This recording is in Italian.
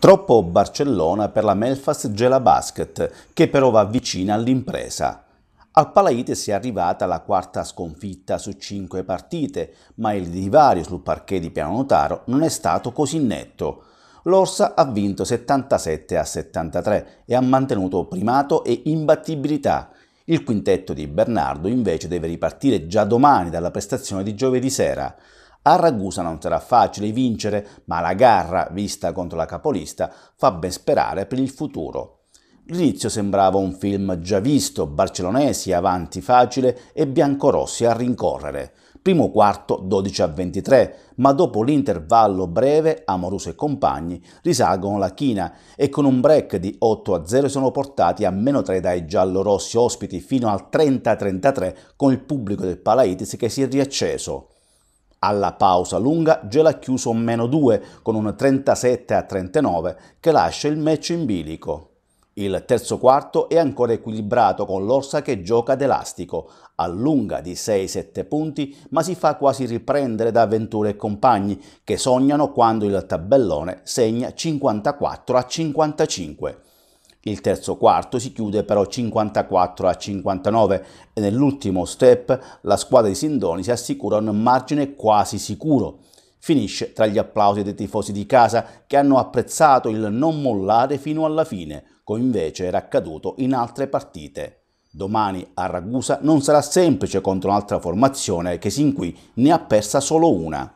Troppo Barcellona per la Melfast Gela Basket, che però va vicina all'impresa. Al si è arrivata la quarta sconfitta su cinque partite, ma il divario sul parquet di Piano Notaro non è stato così netto. L'Orsa ha vinto 77 a 73 e ha mantenuto primato e imbattibilità. Il quintetto di Bernardo invece deve ripartire già domani dalla prestazione di giovedì sera. A Ragusa non sarà facile vincere, ma la garra vista contro la capolista fa ben sperare per il futuro. L'inizio sembrava un film già visto, barcellonesi avanti facile e biancorossi a rincorrere. Primo quarto 12 a 23, ma dopo l'intervallo breve Amoruso e compagni risalgono la china e con un break di 8 a 0 sono portati a meno 3 dai giallorossi ospiti fino al 30-33 a con il pubblico del Palaitis che si è riacceso. Alla pausa lunga Gela chiuso meno 2 con un 37 a 39 che lascia il match in bilico. Il terzo quarto è ancora equilibrato con l'Orsa che gioca ad elastico, allunga di 6-7 punti ma si fa quasi riprendere da Ventura e compagni che sognano quando il tabellone segna 54 a 55. Il terzo quarto si chiude però 54 a 59 e nell'ultimo step la squadra di Sindoni si assicura un margine quasi sicuro. Finisce tra gli applausi dei tifosi di casa che hanno apprezzato il non mollare fino alla fine, come invece era accaduto in altre partite. Domani a Ragusa non sarà semplice contro un'altra formazione che sin qui ne ha persa solo una.